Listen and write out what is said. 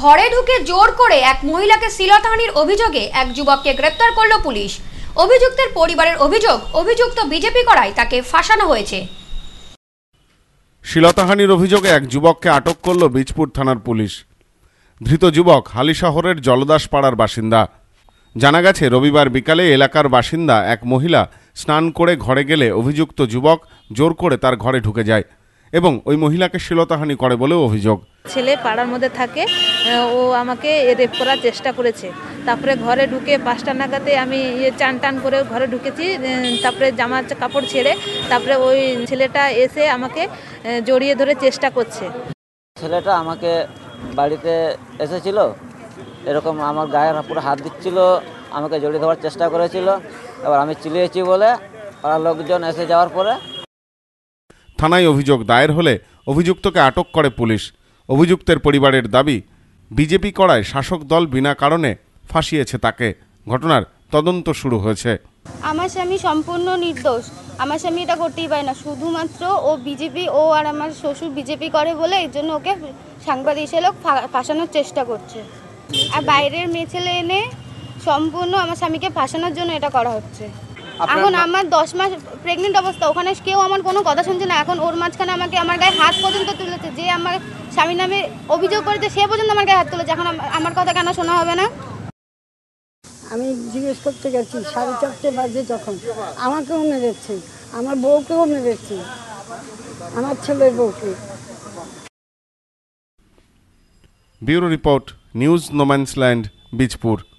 ঘরে ঢুকে জোর করে এক মহিলাকে শিলতাহানির অভিযোগে এক যুবককে গ্রেপ্তার করল পুলিশ অভিযুক্তের পরিবারের অভিযোগ অভিযুক্ত বিজেপি করায় তাকে ফাঁসানো হয়েছে শিলতাহানির অভিযোগে এক যুবককে আটক করল বীজপুর থানার পুলিশ ধৃত যুবক হালি শহরের জলদাস পাড়ার বাসিন্দা জানা গেছে রবিবার বিকালে এলাকার বাসিন্দা এক মহিলা স্নান করে ঘরে গেলে অভিযুক্ত যুবক জোর করে তার ঘরে ঢুকে যায় এবং ওই মহিলাকে শ্লীলতাহানি করে বলে অভিযোগ ছেলে পাড়ার মধ্যে থাকে ও আমাকে রেপ করার চেষ্টা করেছে তারপরে ঘরে ঢুকে পাঁচটা নাগাতে আমি ইয়ে চান টান করে ঘরে ঢুকেছি তারপরে জামা কাপড় ছেড়ে তারপরে ওই ছেলেটা এসে আমাকে জড়িয়ে ধরে চেষ্টা করছে ছেলেটা আমাকে বাড়িতে এসেছিল এরকম আমার গায়ের পুরো হাত দিচ্ছিল আমাকে জড়িয়ে ধরার চেষ্টা করেছিল এবার আমি চিলিয়েছি বলে পাড়ার লোকজন এসে যাওয়ার পরে থানায় অভিযোগ দায়ের হলে অভিযুক্তকে আটক করে পুলিশ অভিযুক্তের পরিবারের দাবি বিজেপি করায় শাসক দল বিনা কারণে ফাঁসিয়েছে তাকে ঘটনার তদন্ত শুরু হয়েছে আমার স্বামী সম্পূর্ণ নির্দোষ আমার স্বামী এটা করতেই পারে না শুধুমাত্র ও বিজেপি ও আর আমার শ্বশুর বিজেপি করে বলে এর জন্য ওকে সাংবাদিক হিসেবে লোক ফাঁসানোর চেষ্টা করছে আর বাইরের মেয়ে ছেলে এনে সম্পূর্ণ আমার স্বামীকে ফাঁসানোর জন্য এটা করা হচ্ছে এখন আমার দশ মাস প্রেগনেন্ট অবস্থা ওখানে কেউ আমার কোনো কথা শুনছে না এখন ওর মাঝখানে আমাকে আমার গায়ে হাত পর্যন্ত তুলেছে যে আমার স্বামী নামে অভিযোগ করেছে সে পর্যন্ত আমার গায়ে হাত তুলেছে এখন আমার কথা কেন শোনা হবে না আমি জিজ্ঞেস করতে গেছি সাড়ে চারটে বাজে যখন আমাকেও মেরেছে আমার বউকেও মেরেছে আমার ছেলের বউকে bureau report news no man's land Bijpur